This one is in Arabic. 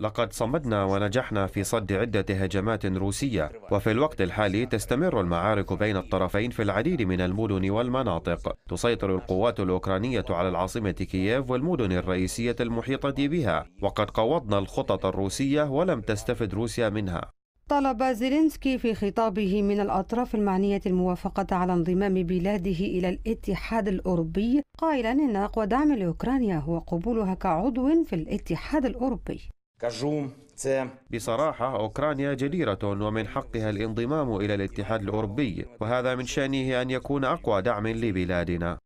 لقد صمدنا ونجحنا في صد عدة هجمات روسية وفي الوقت الحالي تستمر المعارك بين الطرفين في العديد من المدن والمناطق تسيطر القوات الأوكرانية على العاصمة كييف والمدن الرئيسية المحيطة بها وقد قوضنا الخطط الروسية ولم تستفد روسيا منها طلب زيلينسكي في خطابه من الأطراف المعنية الموافقة على انضمام بلاده إلى الاتحاد الأوروبي قائلا إن أقوى دعم لأوكرانيا هو قبولها كعضو في الاتحاد الأوروبي بصراحة أوكرانيا جديرة ومن حقها الانضمام إلى الاتحاد الأوروبي وهذا من شأنه أن يكون أقوى دعم لبلادنا